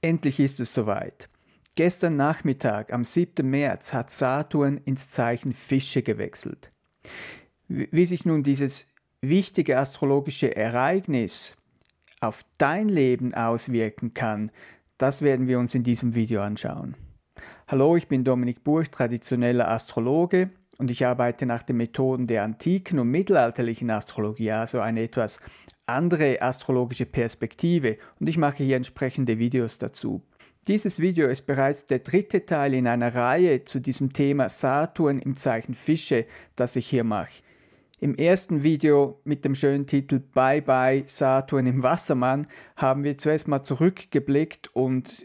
Endlich ist es soweit. Gestern Nachmittag, am 7. März, hat Saturn ins Zeichen Fische gewechselt. Wie sich nun dieses wichtige astrologische Ereignis auf dein Leben auswirken kann, das werden wir uns in diesem Video anschauen. Hallo, ich bin Dominik Burch, traditioneller Astrologe und ich arbeite nach den Methoden der antiken und mittelalterlichen Astrologie, also eine etwas andere astrologische Perspektive und ich mache hier entsprechende Videos dazu. Dieses Video ist bereits der dritte Teil in einer Reihe zu diesem Thema Saturn im Zeichen Fische, das ich hier mache. Im ersten Video mit dem schönen Titel Bye Bye Saturn im Wassermann haben wir zuerst mal zurückgeblickt und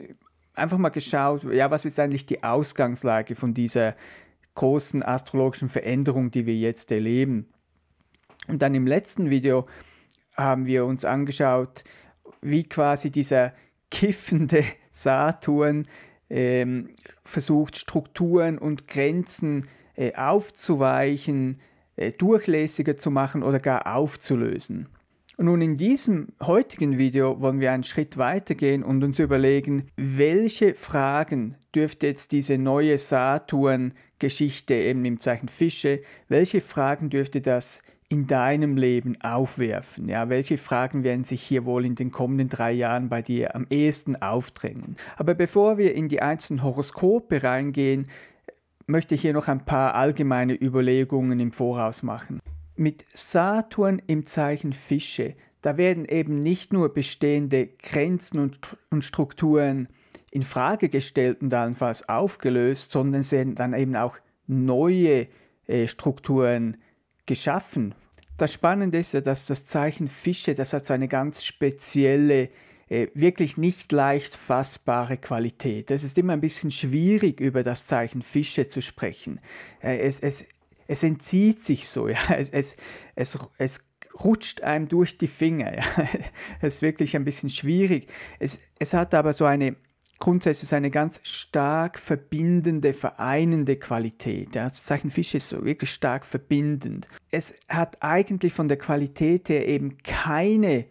einfach mal geschaut, ja, was ist eigentlich die Ausgangslage von dieser großen astrologischen Veränderung, die wir jetzt erleben. Und dann im letzten Video haben wir uns angeschaut, wie quasi dieser kiffende Saturn ähm, versucht, Strukturen und Grenzen äh, aufzuweichen, äh, durchlässiger zu machen oder gar aufzulösen. Und nun in diesem heutigen Video wollen wir einen Schritt weitergehen und uns überlegen, welche Fragen dürfte jetzt diese neue Saturn-Geschichte eben im Zeichen Fische, welche Fragen dürfte das in deinem Leben aufwerfen? Ja, welche Fragen werden sich hier wohl in den kommenden drei Jahren bei dir am ehesten aufdrängen? Aber bevor wir in die einzelnen Horoskope reingehen, möchte ich hier noch ein paar allgemeine Überlegungen im Voraus machen. Mit Saturn im Zeichen Fische, da werden eben nicht nur bestehende Grenzen und, und Strukturen in Frage gestellt und allenfalls aufgelöst, sondern es werden dann eben auch neue äh, Strukturen geschaffen, das Spannende ist ja, dass das Zeichen Fische, das hat so eine ganz spezielle, äh, wirklich nicht leicht fassbare Qualität. Es ist immer ein bisschen schwierig, über das Zeichen Fische zu sprechen. Äh, es, es, es entzieht sich so, ja. es, es, es, es rutscht einem durch die Finger. Ja. Es ist wirklich ein bisschen schwierig. Es, es hat aber so eine grundsätzlich eine ganz stark verbindende, vereinende Qualität. Ja, das Zeichen Fische ist so wirklich stark verbindend. Es hat eigentlich von der Qualität her eben keine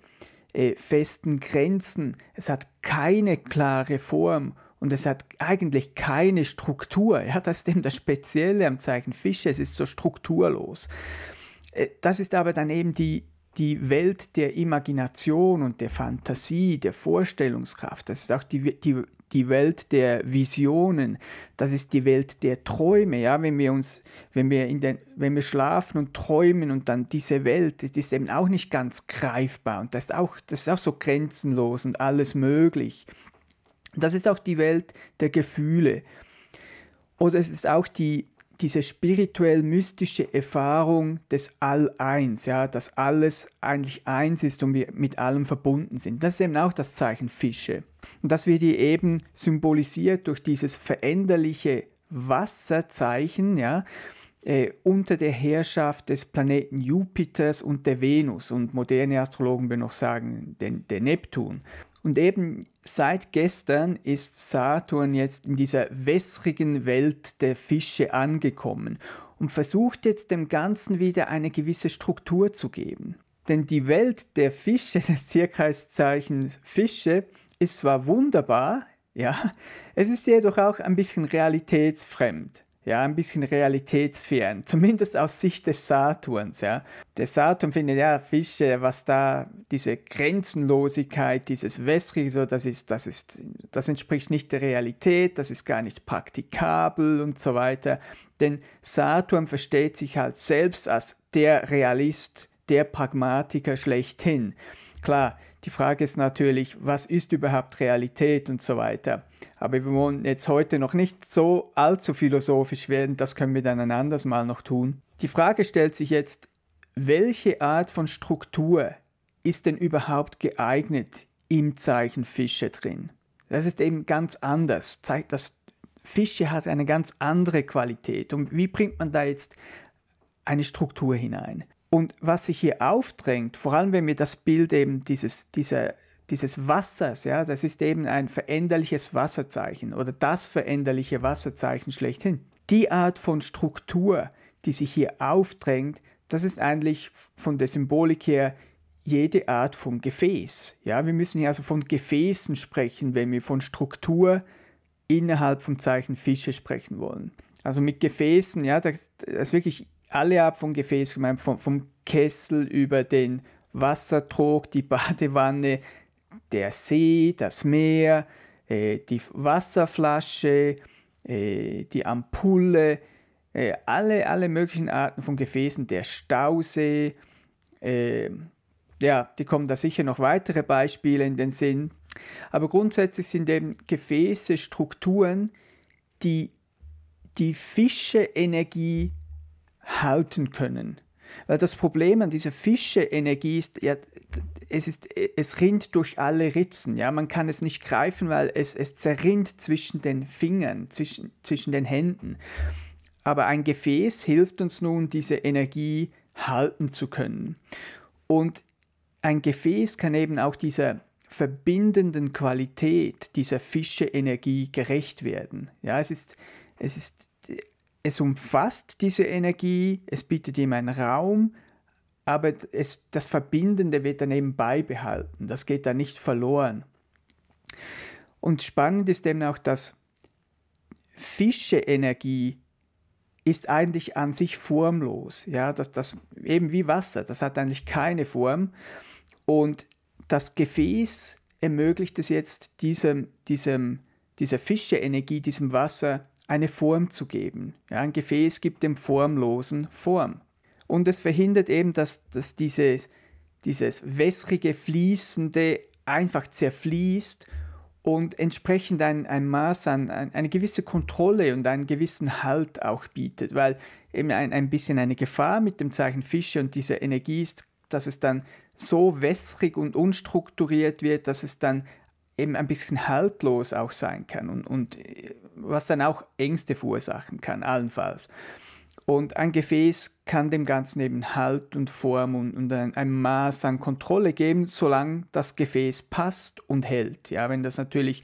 äh, festen Grenzen. Es hat keine klare Form und es hat eigentlich keine Struktur. Ja, das ist eben das Spezielle am Zeichen Fische. Es ist so strukturlos. Äh, das ist aber dann eben die die Welt der Imagination und der Fantasie, der Vorstellungskraft. Das ist auch die, die, die Welt der Visionen, das ist die Welt der Träume, ja, wenn wir uns, wenn wir in den, wenn wir schlafen und träumen und dann diese Welt, das ist eben auch nicht ganz greifbar und das ist auch, das ist auch so grenzenlos und alles möglich. Das ist auch die Welt der Gefühle. Oder es ist auch die diese spirituell-mystische Erfahrung des All-Eins, ja, dass alles eigentlich eins ist und wir mit allem verbunden sind. Das ist eben auch das Zeichen Fische. Und das wird hier eben symbolisiert durch dieses veränderliche Wasserzeichen, ja, äh, unter der Herrschaft des Planeten Jupiters und der Venus und moderne Astrologen würden noch sagen, den, der Neptun. Und eben seit gestern ist Saturn jetzt in dieser wässrigen Welt der Fische angekommen und versucht jetzt dem Ganzen wieder eine gewisse Struktur zu geben. Denn die Welt der Fische, des Tierkreiszeichens Fische, ist zwar wunderbar, ja, es ist jedoch auch ein bisschen realitätsfremd ja, ein bisschen realitätsfern, zumindest aus Sicht des Saturns, ja. Der Saturn findet, ja, Fische, was da, diese Grenzenlosigkeit, dieses Wässrige, so, das ist, das ist, das entspricht nicht der Realität, das ist gar nicht praktikabel und so weiter. Denn Saturn versteht sich halt selbst als der Realist, der Pragmatiker schlechthin. Klar, die Frage ist natürlich, was ist überhaupt Realität und so weiter. Aber wir wollen jetzt heute noch nicht so allzu philosophisch werden, das können wir dann ein anderes Mal noch tun. Die Frage stellt sich jetzt, welche Art von Struktur ist denn überhaupt geeignet im Zeichen Fische drin? Das ist eben ganz anders. Zeigt, Fische hat eine ganz andere Qualität. Und wie bringt man da jetzt eine Struktur hinein? Und was sich hier aufdrängt, vor allem wenn wir das Bild eben dieses, dieser, dieses Wassers, ja, das ist eben ein veränderliches Wasserzeichen oder das veränderliche Wasserzeichen schlechthin. Die Art von Struktur, die sich hier aufdrängt, das ist eigentlich von der Symbolik her jede Art von Gefäß. Ja, wir müssen hier also von Gefäßen sprechen, wenn wir von Struktur innerhalb vom Zeichen Fische sprechen wollen. Also mit Gefäßen, ja, das ist wirklich alle ab von Gefäß, vom, vom Kessel über den Wassertrog, die Badewanne, der See, das Meer, äh, die Wasserflasche, äh, die Ampulle, äh, alle, alle möglichen Arten von Gefäßen, der Stausee. Ähm, ja, die kommen da sicher noch weitere Beispiele in den Sinn. Aber grundsätzlich sind eben Gefäße Strukturen, die die Fische Energie halten können. Weil das Problem an dieser Fische-Energie ist, ja, es, ist, es rinnt durch alle Ritzen. Ja? Man kann es nicht greifen, weil es, es zerrinnt zwischen den Fingern, zwischen, zwischen den Händen. Aber ein Gefäß hilft uns nun, diese Energie halten zu können. Und ein Gefäß kann eben auch dieser verbindenden Qualität dieser Fische-Energie gerecht werden. Ja, es ist, es ist es umfasst diese Energie, es bietet ihm einen Raum, aber es, das Verbindende wird dann eben beibehalten. Das geht dann nicht verloren. Und spannend ist eben auch, dass Fische Energie ist eigentlich an sich formlos. Ja, das, das eben wie Wasser, das hat eigentlich keine Form. Und das Gefäß ermöglicht es jetzt, diesem, diesem, dieser Fische Energie, diesem Wasser eine Form zu geben. Ja, ein Gefäß gibt dem Formlosen Form. Und es verhindert eben, dass, dass dieses, dieses wässrige, fließende einfach zerfließt und entsprechend ein, ein Maß an, ein, eine gewisse Kontrolle und einen gewissen Halt auch bietet, weil eben ein, ein bisschen eine Gefahr mit dem Zeichen Fische und dieser Energie ist, dass es dann so wässrig und unstrukturiert wird, dass es dann eben ein bisschen haltlos auch sein kann und, und äh, was dann auch Ängste verursachen kann, allenfalls. Und ein Gefäß kann dem Ganzen eben Halt und Form und, und ein, ein, Maß an Kontrolle geben, solange das Gefäß passt und hält. Ja, wenn das natürlich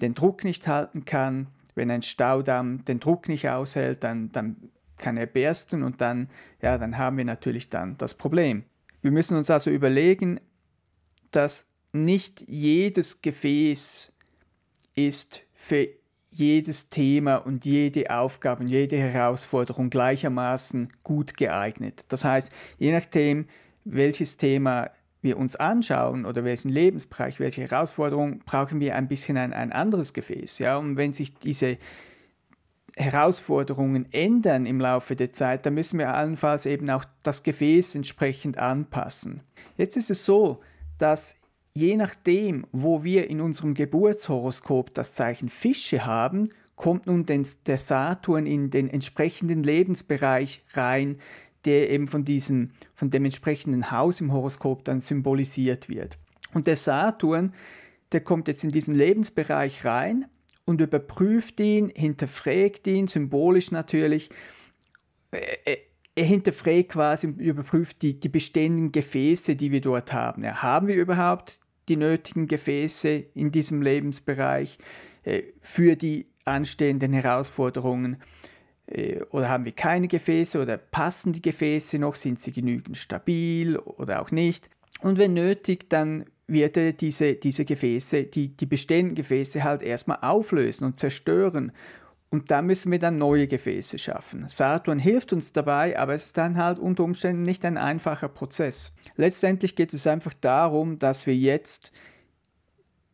den Druck nicht halten kann, wenn ein Staudamm den Druck nicht aushält, dann, dann kann er bersten und dann, ja, dann haben wir natürlich dann das Problem. Wir müssen uns also überlegen, dass nicht jedes Gefäß ist für jedes Thema und jede Aufgabe und jede Herausforderung gleichermaßen gut geeignet. Das heißt, je nachdem, welches Thema wir uns anschauen oder welchen Lebensbereich, welche Herausforderung, brauchen wir ein bisschen ein, ein anderes Gefäß. Ja? Und wenn sich diese Herausforderungen ändern im Laufe der Zeit, dann müssen wir allenfalls eben auch das Gefäß entsprechend anpassen. Jetzt ist es so, dass Je nachdem, wo wir in unserem Geburtshoroskop das Zeichen Fische haben, kommt nun der Saturn in den entsprechenden Lebensbereich rein, der eben von diesem, von dem entsprechenden Haus im Horoskop dann symbolisiert wird. Und der Saturn, der kommt jetzt in diesen Lebensbereich rein und überprüft ihn, hinterfragt ihn, symbolisch natürlich. Er hinterfragt quasi und überprüft die, die bestehenden Gefäße, die wir dort haben. Ja, haben wir überhaupt die nötigen Gefäße in diesem Lebensbereich äh, für die anstehenden Herausforderungen? Äh, oder haben wir keine Gefäße oder passen die Gefäße noch? Sind sie genügend stabil oder auch nicht? Und wenn nötig, dann wird er diese, diese Gefäße, die, die bestehenden Gefäße halt erstmal auflösen und zerstören und da müssen wir dann neue Gefäße schaffen. Saturn hilft uns dabei, aber es ist dann halt unter Umständen nicht ein einfacher Prozess. Letztendlich geht es einfach darum, dass wir jetzt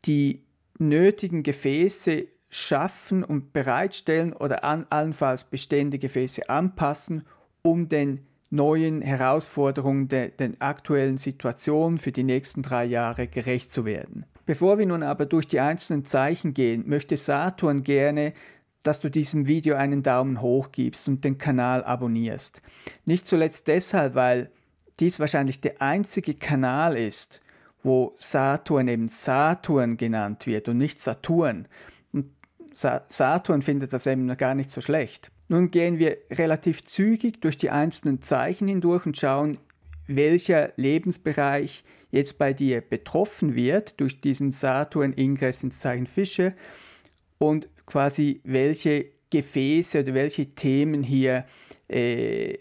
die nötigen Gefäße schaffen und bereitstellen oder an, allenfalls bestehende Gefäße anpassen, um den neuen Herausforderungen der, der aktuellen Situationen für die nächsten drei Jahre gerecht zu werden. Bevor wir nun aber durch die einzelnen Zeichen gehen, möchte Saturn gerne dass du diesem Video einen Daumen hoch gibst und den Kanal abonnierst. Nicht zuletzt deshalb, weil dies wahrscheinlich der einzige Kanal ist, wo Saturn eben Saturn genannt wird und nicht Saturn. Und Sa Saturn findet das eben gar nicht so schlecht. Nun gehen wir relativ zügig durch die einzelnen Zeichen hindurch und schauen, welcher Lebensbereich jetzt bei dir betroffen wird durch diesen Saturn-Ingress ins Zeichen Fische und quasi, welche Gefäße oder welche Themen hier äh,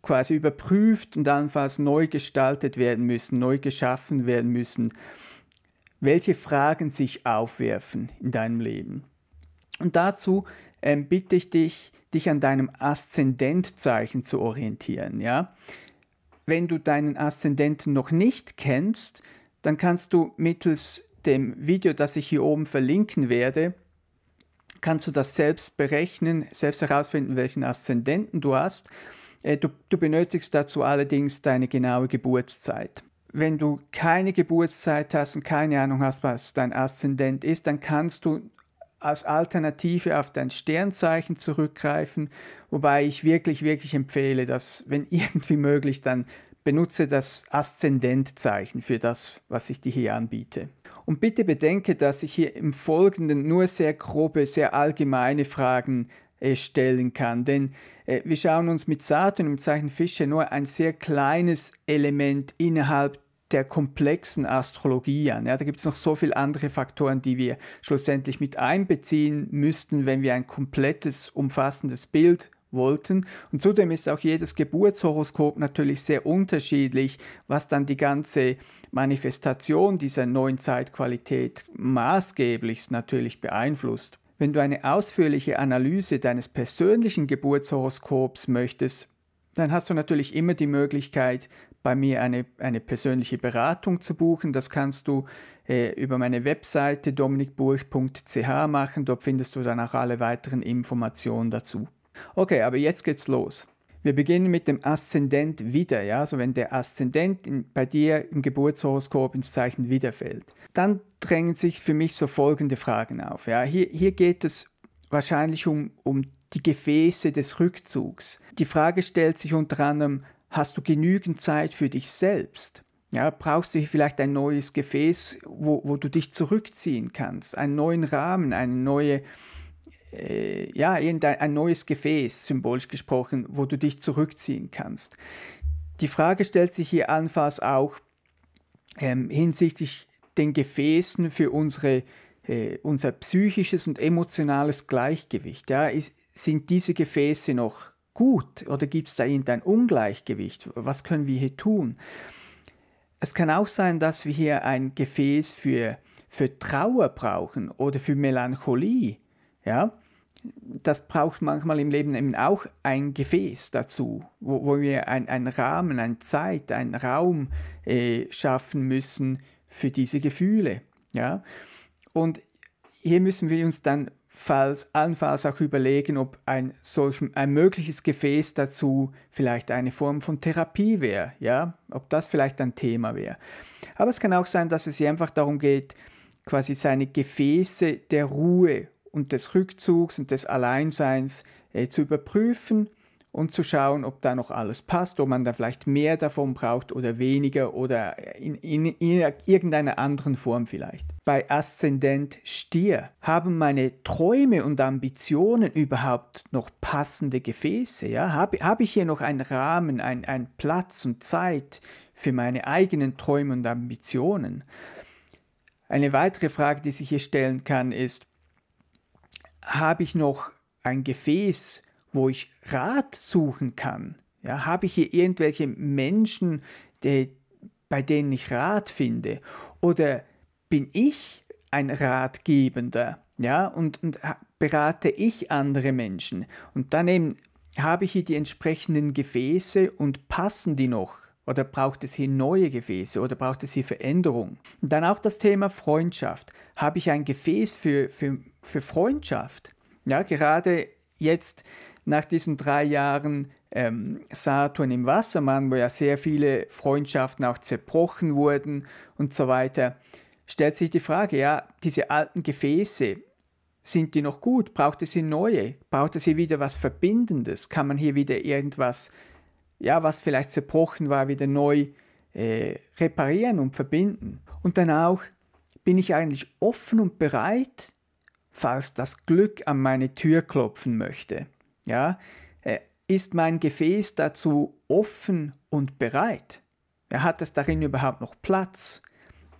quasi überprüft und allenfalls neu gestaltet werden müssen, neu geschaffen werden müssen, welche Fragen sich aufwerfen in deinem Leben. Und dazu ähm, bitte ich dich, dich an deinem Aszendentzeichen zu orientieren. Ja? Wenn du deinen Aszendenten noch nicht kennst, dann kannst du mittels dem Video, das ich hier oben verlinken werde, kannst du das selbst berechnen, selbst herausfinden, welchen Aszendenten du hast. Äh, du, du, benötigst dazu allerdings deine genaue Geburtszeit. Wenn du keine Geburtszeit hast und keine Ahnung hast, was dein Aszendent ist, dann kannst du als Alternative auf dein Sternzeichen zurückgreifen, wobei ich wirklich, wirklich empfehle, dass, wenn irgendwie möglich, dann benutze das Aszendentzeichen für das, was ich dir hier anbiete. Und bitte bedenke, dass ich hier im Folgenden nur sehr grobe, sehr allgemeine Fragen äh, stellen kann, denn äh, wir schauen uns mit Saturn im Zeichen Fische nur ein sehr kleines Element innerhalb der komplexen Astrologie an. Ja, da gibt es noch so viele andere Faktoren, die wir schlussendlich mit einbeziehen müssten, wenn wir ein komplettes, umfassendes Bild wollten. Und zudem ist auch jedes Geburtshoroskop natürlich sehr unterschiedlich, was dann die ganze Manifestation dieser neuen Zeitqualität maßgeblichst natürlich beeinflusst. Wenn du eine ausführliche Analyse deines persönlichen Geburtshoroskops möchtest, dann hast du natürlich immer die Möglichkeit, bei mir eine, eine persönliche Beratung zu buchen. Das kannst du äh, über meine Webseite dominikburch.ch machen. Dort findest du dann auch alle weiteren Informationen dazu. Okay, aber jetzt geht's los. Wir beginnen mit dem Aszendent wieder, ja, also wenn der Aszendent bei dir im Geburtshoroskop ins Zeichen wieder fällt. Dann drängen sich für mich so folgende Fragen auf. Ja. Hier, hier geht es wahrscheinlich um, um die Gefäße des Rückzugs. Die Frage stellt sich unter anderem, hast du genügend Zeit für dich selbst? Ja, brauchst du vielleicht ein neues Gefäß, wo, wo du dich zurückziehen kannst, einen neuen Rahmen, eine neue äh, ja, ein neues Gefäß, symbolisch gesprochen, wo du dich zurückziehen kannst. Die Frage stellt sich hier anfangs auch ähm, hinsichtlich den Gefäßen für unsere, äh, unser psychisches und emotionales Gleichgewicht. Ja? Ist, sind diese Gefäße noch gut oder gibt es da irgendein Ungleichgewicht? Was können wir hier tun? Es kann auch sein, dass wir hier ein Gefäß für, für Trauer brauchen oder für Melancholie ja, das braucht manchmal im Leben eben auch ein Gefäß dazu, wo, wo wir einen Rahmen, eine Zeit, einen Raum äh, schaffen müssen für diese Gefühle. Ja, und hier müssen wir uns dann falls, allenfalls auch überlegen, ob ein, solch, ein mögliches Gefäß dazu vielleicht eine Form von Therapie wäre, ja, ob das vielleicht ein Thema wäre. Aber es kann auch sein, dass es hier einfach darum geht, quasi seine Gefäße der Ruhe und des Rückzugs und des Alleinseins äh, zu überprüfen und zu schauen, ob da noch alles passt, ob man da vielleicht mehr davon braucht oder weniger oder in, in, in irgendeiner anderen Form vielleicht. Bei Aszendent Stier haben meine Träume und Ambitionen überhaupt noch passende Gefäße? Ja? Habe, habe ich hier noch einen Rahmen, einen, einen Platz und Zeit für meine eigenen Träume und Ambitionen? Eine weitere Frage, die sich hier stellen kann, ist, habe ich noch ein Gefäß, wo ich Rat suchen kann? Ja, habe ich hier irgendwelche Menschen, die, bei denen ich Rat finde? Oder bin ich ein Ratgebender? Ja, und, und berate ich andere Menschen? Und dann eben habe ich hier die entsprechenden Gefäße und passen die noch? Oder braucht es hier neue Gefäße oder braucht es hier Veränderung? Und dann auch das Thema Freundschaft. Habe ich ein Gefäß für, für, für Freundschaft? Ja, gerade jetzt nach diesen drei Jahren ähm, Saturn im Wassermann, wo ja sehr viele Freundschaften auch zerbrochen wurden und so weiter, stellt sich die Frage, ja, diese alten Gefäße, sind die noch gut? Braucht es hier neue? Braucht es hier wieder was Verbindendes? Kann man hier wieder irgendwas ja, was vielleicht zerbrochen war, wieder neu äh, reparieren und verbinden. Und dann auch, bin ich eigentlich offen und bereit, falls das Glück an meine Tür klopfen möchte? Ja, äh, ist mein Gefäß dazu offen und bereit? Ja, hat es darin überhaupt noch Platz?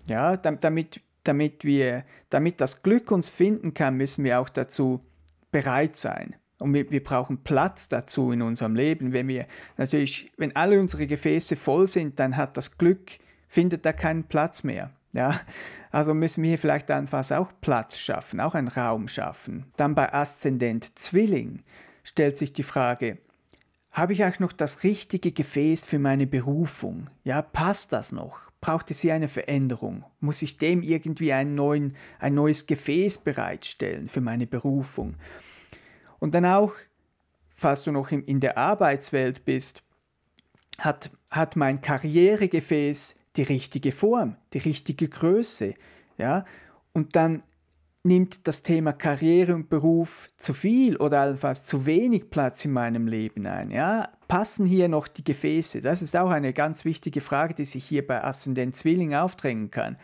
Ja, damit, damit, wir, damit das Glück uns finden kann, müssen wir auch dazu bereit sein. Und wir, wir, brauchen Platz dazu in unserem Leben. Wenn wir natürlich, wenn alle unsere Gefäße voll sind, dann hat das Glück, findet da keinen Platz mehr. Ja, also müssen wir hier vielleicht anfangs auch Platz schaffen, auch einen Raum schaffen. Dann bei Aszendent Zwilling stellt sich die Frage, habe ich eigentlich noch das richtige Gefäß für meine Berufung? Ja, passt das noch? Braucht es hier eine Veränderung? Muss ich dem irgendwie neuen, ein neues Gefäß bereitstellen für meine Berufung? Und dann auch, falls du noch in der Arbeitswelt bist, hat, hat mein Karrieregefäß die richtige Form, die richtige Größe. Ja? Und dann nimmt das Thema Karriere und Beruf zu viel oder allenfalls zu wenig Platz in meinem Leben ein? Ja? Passen hier noch die Gefäße? Das ist auch eine ganz wichtige Frage, die sich hier bei Aszendent Zwilling aufdrängen kann.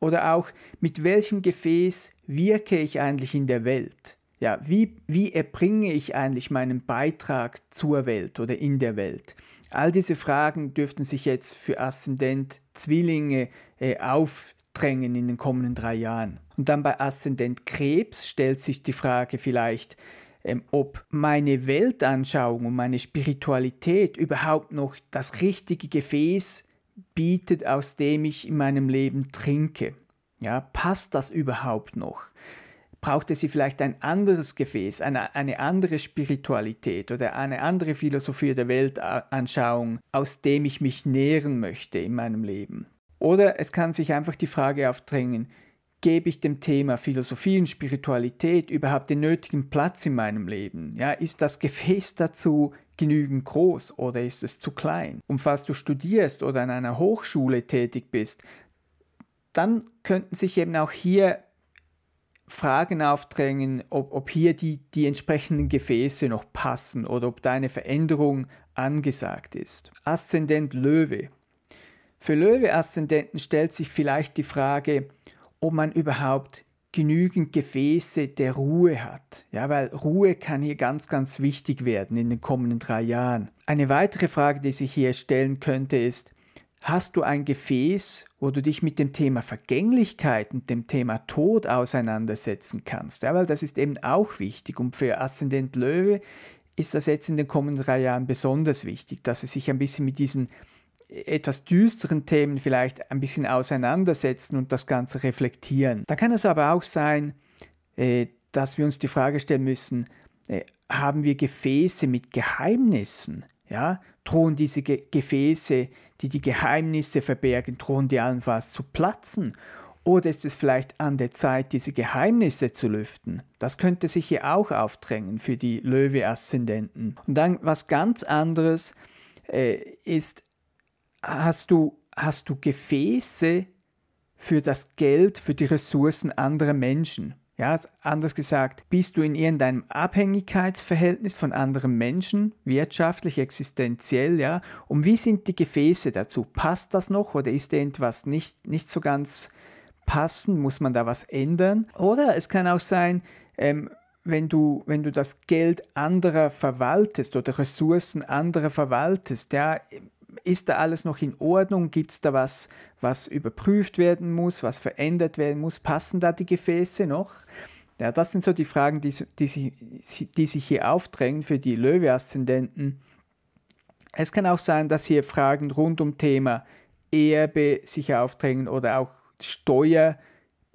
Oder auch, mit welchem Gefäß wirke ich eigentlich in der Welt? ja, wie, wie erbringe ich eigentlich meinen Beitrag zur Welt oder in der Welt? All diese Fragen dürften sich jetzt für Aszendent Zwillinge äh, aufdrängen in den kommenden drei Jahren. Und dann bei Aszendent Krebs stellt sich die Frage vielleicht, ähm, ob meine Weltanschauung und meine Spiritualität überhaupt noch das richtige Gefäß bietet, aus dem ich in meinem Leben trinke. Ja, passt das überhaupt noch? brauchte sie vielleicht ein anderes Gefäß, eine, eine andere Spiritualität oder eine andere Philosophie der Weltanschauung, aus dem ich mich nähren möchte in meinem Leben. Oder es kann sich einfach die Frage aufdrängen, gebe ich dem Thema Philosophie und Spiritualität überhaupt den nötigen Platz in meinem Leben? Ja, ist das Gefäß dazu genügend groß oder ist es zu klein? Und falls du studierst oder an einer Hochschule tätig bist, dann könnten sich eben auch hier Fragen aufdrängen, ob, ob hier die, die entsprechenden Gefäße noch passen oder ob da eine Veränderung angesagt ist. Aszendent Löwe. Für Löwe-Aszendenten stellt sich vielleicht die Frage, ob man überhaupt genügend Gefäße der Ruhe hat. Ja, weil Ruhe kann hier ganz, ganz wichtig werden in den kommenden drei Jahren. Eine weitere Frage, die sich hier stellen könnte, ist, Hast du ein Gefäß, wo du dich mit dem Thema Vergänglichkeit und dem Thema Tod auseinandersetzen kannst? Ja, weil das ist eben auch wichtig. Und für Aszendent Löwe ist das jetzt in den kommenden drei Jahren besonders wichtig, dass sie sich ein bisschen mit diesen äh, etwas düsteren Themen vielleicht ein bisschen auseinandersetzen und das Ganze reflektieren. Da kann es aber auch sein, äh, dass wir uns die Frage stellen müssen, äh, haben wir Gefäße mit Geheimnissen? Ja, drohen diese Ge Gefäße, die die Geheimnisse verbergen, drohen die allenfalls zu platzen? Oder ist es vielleicht an der Zeit, diese Geheimnisse zu lüften? Das könnte sich hier auch aufdrängen für die Löwe-Aszendenten. Und dann was ganz anderes äh, ist, hast du, hast du Gefäße für das Geld, für die Ressourcen anderer Menschen? Ja, anders gesagt, bist du in irgendeinem Abhängigkeitsverhältnis von anderen Menschen, wirtschaftlich, existenziell, ja? Und wie sind die Gefäße dazu? Passt das noch oder ist irgendwas nicht, nicht so ganz passend? Muss man da was ändern? Oder es kann auch sein, ähm, wenn du, wenn du das Geld anderer verwaltest oder Ressourcen anderer verwaltest, ja, ist da alles noch in Ordnung? Gibt es da was, was überprüft werden muss, was verändert werden muss? Passen da die Gefäße noch? Ja, das sind so die Fragen, die, die, die sich hier aufdrängen für die Löwe-Aszendenten. Es kann auch sein, dass hier Fragen rund um Thema Erbe sich aufdrängen oder auch Steuer,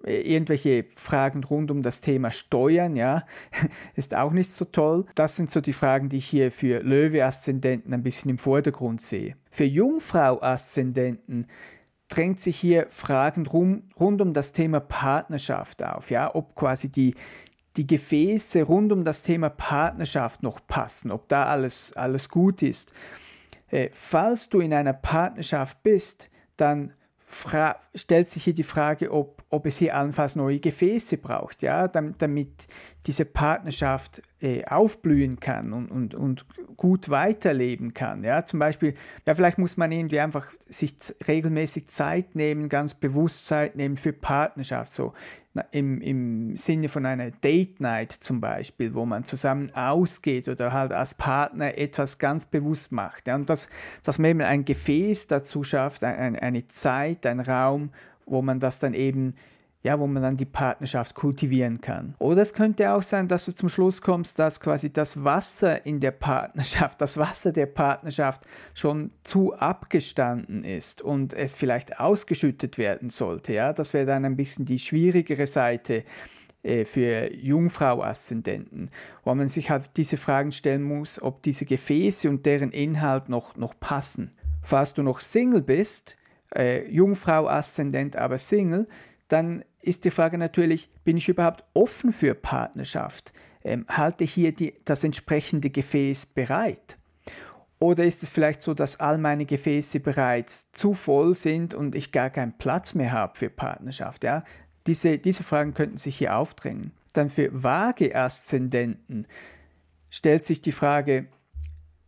irgendwelche Fragen rund um das Thema Steuern, ja, ist auch nicht so toll. Das sind so die Fragen, die ich hier für Löwe-Aszendenten ein bisschen im Vordergrund sehe. Für Jungfrau-Aszendenten drängt sich hier Fragen rum, rund um das Thema Partnerschaft auf, ja, ob quasi die die Gefäße rund um das Thema Partnerschaft noch passen, ob da alles, alles gut ist. Äh, falls du in einer Partnerschaft bist, dann stellt sich hier die Frage, ob ob es hier allenfalls neue Gefäße braucht, ja, damit diese Partnerschaft äh, aufblühen kann und, und, und gut weiterleben kann. Ja, zum Beispiel, ja, vielleicht muss man irgendwie einfach sich regelmäßig Zeit nehmen, ganz bewusst Zeit nehmen für Partnerschaft, so im, im Sinne von einer Date Night zum Beispiel, wo man zusammen ausgeht oder halt als Partner etwas ganz bewusst macht. Ja, und dass, dass man eben ein Gefäß dazu schafft, ein, eine Zeit, ein Raum, wo man das dann eben ja, wo man dann die Partnerschaft kultivieren kann. Oder es könnte auch sein, dass du zum Schluss kommst, dass quasi das Wasser in der Partnerschaft, das Wasser der Partnerschaft schon zu abgestanden ist und es vielleicht ausgeschüttet werden sollte. Ja, das wäre dann ein bisschen die schwierigere Seite äh, für jungfrau ascendenten wo man sich halt diese Fragen stellen muss, ob diese Gefäße und deren Inhalt noch, noch passen. Falls du noch Single bist, äh, Jungfrau, Aszendent, aber Single, dann ist die Frage natürlich, bin ich überhaupt offen für Partnerschaft? Ähm, halte hier die, das entsprechende Gefäß bereit? Oder ist es vielleicht so, dass all meine Gefäße bereits zu voll sind und ich gar keinen Platz mehr habe für Partnerschaft? Ja? Diese, diese Fragen könnten sich hier aufdrängen. Dann für vage Aszendenten stellt sich die Frage,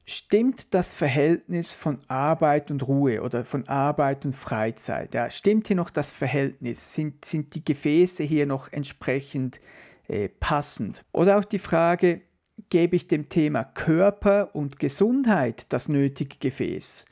stimmt das Verhältnis von Arbeit und Ruhe oder von Arbeit und Freizeit? Ja, stimmt hier noch das Verhältnis? Sind, sind die Gefäße hier noch entsprechend äh, passend? Oder auch die Frage, gebe ich dem Thema Körper und Gesundheit das nötige Gefäß?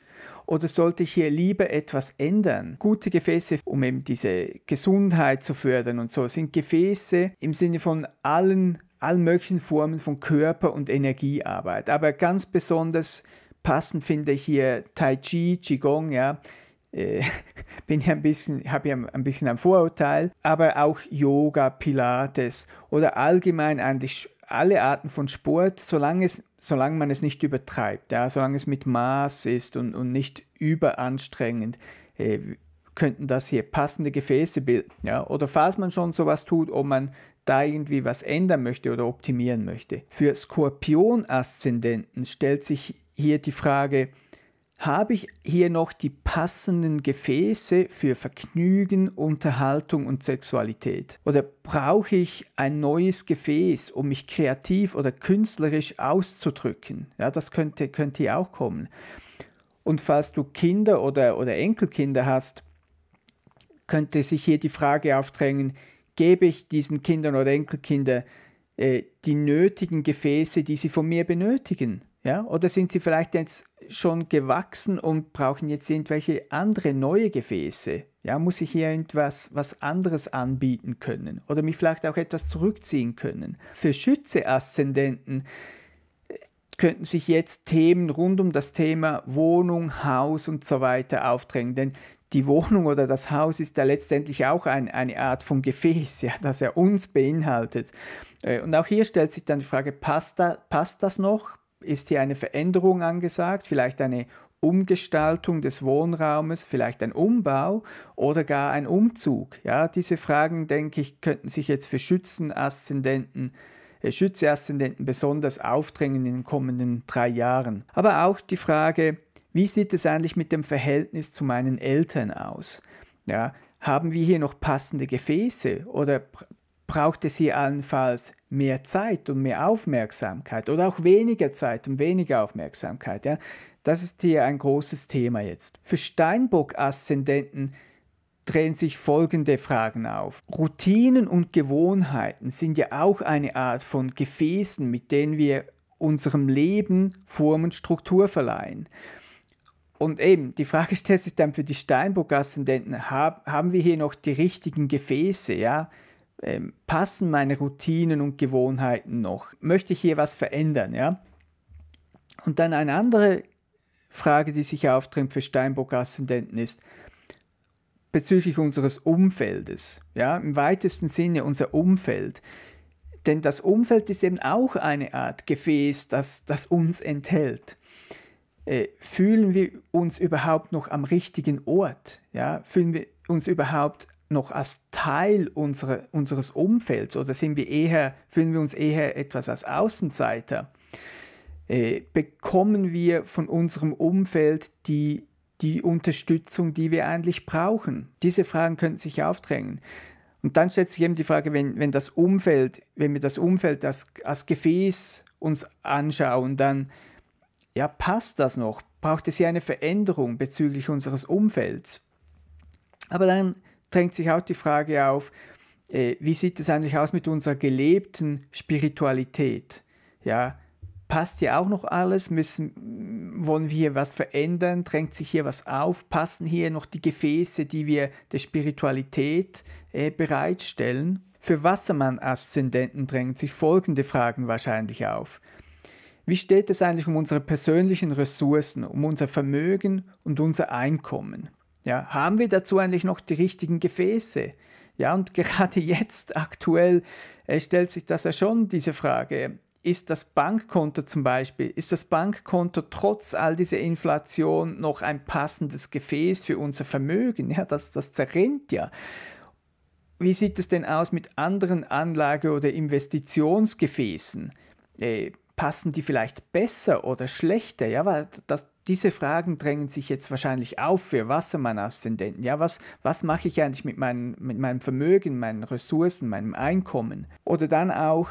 Oder sollte ich hier lieber etwas ändern? Gute Gefäße, um eben diese Gesundheit zu fördern und so, sind Gefäße im Sinne von allen all möglichen Formen von Körper- und Energiearbeit. Aber ganz besonders passend finde ich hier Tai Chi, Qigong, ja. Äh, bin ja ein bisschen, habe ja ein bisschen ein Vorurteil, aber auch Yoga, Pilates oder allgemein eigentlich alle Arten von Sport, solange, es, solange man es nicht übertreibt, ja, solange es mit Maß ist und, und nicht überanstrengend, äh, könnten das hier passende Gefäße bilden. Ja? Oder falls man schon sowas tut, ob man da irgendwie was ändern möchte oder optimieren möchte. Für Skorpion-Aszendenten stellt sich hier die Frage, habe ich hier noch die passenden Gefäße für Vergnügen, Unterhaltung und Sexualität? Oder brauche ich ein neues Gefäß, um mich kreativ oder künstlerisch auszudrücken? Ja, das könnte, könnte hier auch kommen. Und falls du Kinder oder, oder Enkelkinder hast, könnte sich hier die Frage aufdrängen, gebe ich diesen Kindern oder Enkelkindern äh, die nötigen Gefäße, die sie von mir benötigen? Ja? Oder sind sie vielleicht jetzt schon gewachsen und brauchen jetzt irgendwelche andere neue Gefäße? Ja, muss ich hier etwas was anderes anbieten können oder mich vielleicht auch etwas zurückziehen können? Für Schütze-Aszendenten äh, könnten sich jetzt Themen rund um das Thema Wohnung, Haus und so weiter aufdrängen. Denn die Wohnung oder das Haus ist ja letztendlich auch ein, eine Art von Gefäß, ja, das er uns beinhaltet. Äh, und auch hier stellt sich dann die Frage, passt, da, passt das noch? Ist hier eine Veränderung angesagt? Vielleicht eine Umgestaltung des Wohnraumes, vielleicht ein Umbau oder gar ein Umzug? Ja, diese Fragen, denke ich, könnten sich jetzt für schützen äh, Schütze-Aszendenten besonders aufdrängen in den kommenden drei Jahren. Aber auch die Frage, wie sieht es eigentlich mit dem Verhältnis zu meinen Eltern aus? Ja, haben wir hier noch passende Gefäße oder braucht es hier allenfalls mehr Zeit und mehr Aufmerksamkeit oder auch weniger Zeit und weniger Aufmerksamkeit? Ja? Das ist hier ein großes Thema jetzt. Für Steinbock-Aszendenten drehen sich folgende Fragen auf. Routinen und Gewohnheiten sind ja auch eine Art von Gefäßen, mit denen wir unserem Leben Form und Struktur verleihen. Und eben, die Frage stellt sich dann für die steinbock ascendenten hab, haben wir hier noch die richtigen Gefäße, ja? Ähm, passen meine Routinen und Gewohnheiten noch? Möchte ich hier was verändern, ja? Und dann eine andere Frage, die sich auftritt für steinbock ascendenten ist, bezüglich unseres Umfeldes, ja? Im weitesten Sinne unser Umfeld. Denn das Umfeld ist eben auch eine Art Gefäß, das, das uns enthält. Äh, fühlen wir uns überhaupt noch am richtigen Ort? Ja? Fühlen wir uns überhaupt noch als Teil unserer, unseres Umfelds oder sind wir eher, fühlen wir uns eher etwas als Außenseiter? Äh, bekommen wir von unserem Umfeld die, die Unterstützung, die wir eigentlich brauchen? Diese Fragen könnten sich aufdrängen. Und dann stellt sich eben die Frage, wenn, wenn das Umfeld, wenn wir das Umfeld als, als Gefäß uns anschauen, dann ja, passt das noch? Braucht es hier eine Veränderung bezüglich unseres Umfelds? Aber dann drängt sich auch die Frage auf, äh, wie sieht es eigentlich aus mit unserer gelebten Spiritualität? Ja, passt hier auch noch alles? Müssen, wollen wir hier was verändern? Drängt sich hier was auf? Passen hier noch die Gefäße, die wir der Spiritualität äh, bereitstellen? Für Wassermann-Aszendenten drängen sich folgende Fragen wahrscheinlich auf. Wie steht es eigentlich um unsere persönlichen Ressourcen, um unser Vermögen und unser Einkommen? Ja, haben wir dazu eigentlich noch die richtigen Gefäße? Ja, und gerade jetzt aktuell äh, stellt sich das ja schon diese Frage. Ist das Bankkonto zum Beispiel, ist das Bankkonto trotz all dieser Inflation noch ein passendes Gefäß für unser Vermögen? Ja, das, das zerrinnt ja. Wie sieht es denn aus mit anderen Anlage- oder Investitionsgefäßen? Äh, passen die vielleicht besser oder schlechter? Ja, weil das, diese Fragen drängen sich jetzt wahrscheinlich auf für Wassermann-Aszendenten. Ja, was, was mache ich eigentlich mit, mein, mit meinem Vermögen, meinen Ressourcen, meinem Einkommen? Oder dann auch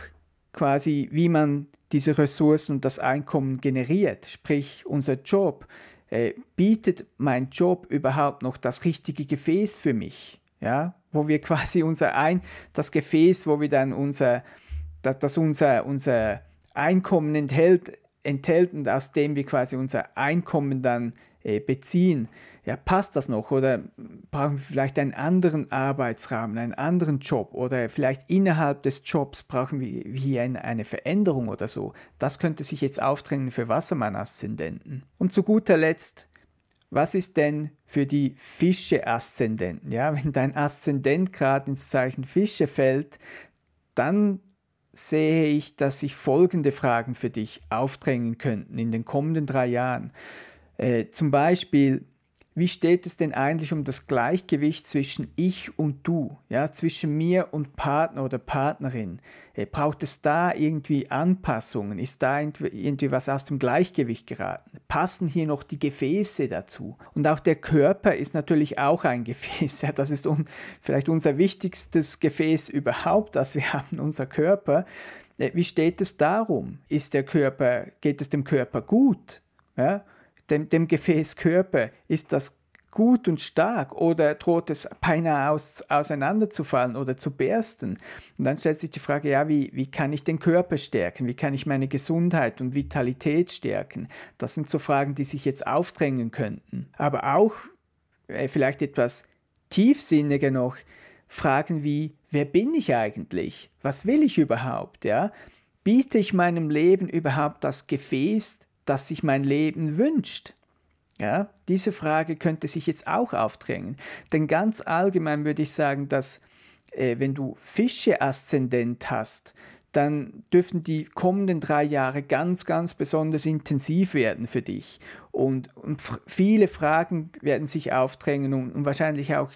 quasi, wie man diese Ressourcen und das Einkommen generiert, sprich unser Job. Äh, bietet mein Job überhaupt noch das richtige Gefäß für mich? Ja, wo wir quasi unser ein, das Gefäß, wo wir dann unser, das, das unser, unser Einkommen enthält, enthält und aus dem wir quasi unser Einkommen dann äh, beziehen. Ja, passt das noch oder brauchen wir vielleicht einen anderen Arbeitsrahmen, einen anderen Job oder vielleicht innerhalb des Jobs brauchen wir hier eine, Veränderung oder so. Das könnte sich jetzt aufdrängen für Wassermann-Aszendenten. Und zu guter Letzt, was ist denn für die Fische-Aszendenten? Ja, wenn dein Aszendent gerade ins Zeichen Fische fällt, dann sehe ich, dass sich folgende Fragen für dich aufdrängen könnten in den kommenden drei Jahren. Äh, zum Beispiel, wie steht es denn eigentlich um das Gleichgewicht zwischen ich und du, ja, zwischen mir und Partner oder Partnerin? Äh, braucht es da irgendwie Anpassungen? Ist da irgendwie was aus dem Gleichgewicht geraten? Passen hier noch die Gefäße dazu? Und auch der Körper ist natürlich auch ein Gefäß. Ja, das ist un vielleicht unser wichtigstes Gefäß überhaupt, das wir haben, unser Körper. Äh, wie steht es darum? Ist der Körper, geht es dem Körper gut? Ja? dem, dem Gefäßkörper? Ist das gut und stark oder droht es beinahe aus, auseinanderzufallen oder zu bersten? Und dann stellt sich die Frage, ja, wie, wie kann ich den Körper stärken? Wie kann ich meine Gesundheit und Vitalität stärken? Das sind so Fragen, die sich jetzt aufdrängen könnten. Aber auch äh, vielleicht etwas tiefsinniger noch, Fragen wie, wer bin ich eigentlich? Was will ich überhaupt? Ja? Biete ich meinem Leben überhaupt das Gefäß das sich mein Leben wünscht? Ja, diese Frage könnte sich jetzt auch aufdrängen. Denn ganz allgemein würde ich sagen, dass äh, wenn du Fische aszendent hast, dann dürften die kommenden drei Jahre ganz, ganz besonders intensiv werden für dich. Und, und viele Fragen werden sich aufdrängen und, und wahrscheinlich auch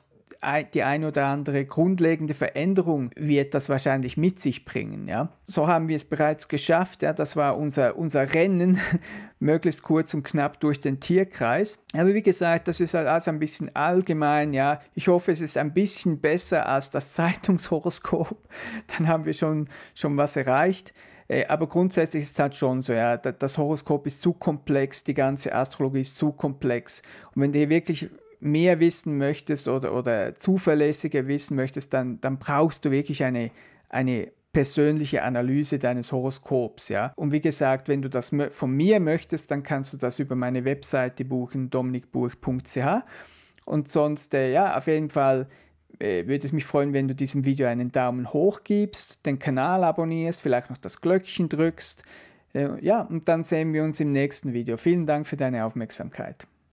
die eine oder andere grundlegende Veränderung wird das wahrscheinlich mit sich bringen. Ja? So haben wir es bereits geschafft. Ja? Das war unser, unser Rennen, möglichst kurz und knapp durch den Tierkreis. Aber wie gesagt, das ist halt alles ein bisschen allgemein. Ja? Ich hoffe, es ist ein bisschen besser als das Zeitungshoroskop. Dann haben wir schon, schon was erreicht äh, aber grundsätzlich ist es halt schon so, ja, das Horoskop ist zu komplex, die ganze Astrologie ist zu komplex. Und wenn du hier wirklich mehr wissen möchtest oder, oder zuverlässiger wissen möchtest, dann, dann brauchst du wirklich eine, eine persönliche Analyse deines Horoskops, ja. Und wie gesagt, wenn du das von mir möchtest, dann kannst du das über meine Webseite buchen, dominikburch.ch. Und sonst, äh, ja, auf jeden Fall äh, würde es mich freuen, wenn du diesem Video einen Daumen hoch gibst, den Kanal abonnierst, vielleicht noch das Glöckchen drückst. Äh, ja, und dann sehen wir uns im nächsten Video. Vielen Dank für deine Aufmerksamkeit.